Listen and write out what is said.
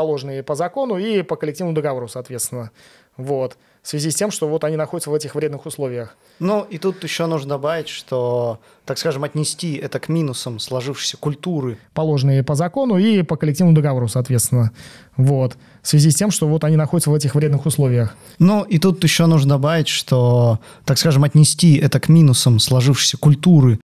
положенные по закону и по коллективному договору, соответственно. Вот. В связи с тем, что вот они находятся в этих вредных условиях. Ну, и тут еще нужно добавить, что, так скажем, отнести это к минусам сложившейся культуры. Положенные по закону и по коллективному договору, соответственно. Вот. В связи с тем, что вот они находятся в этих вредных условиях. Ну, и тут еще нужно добавить, что, так скажем, отнести это к минусам сложившейся культуры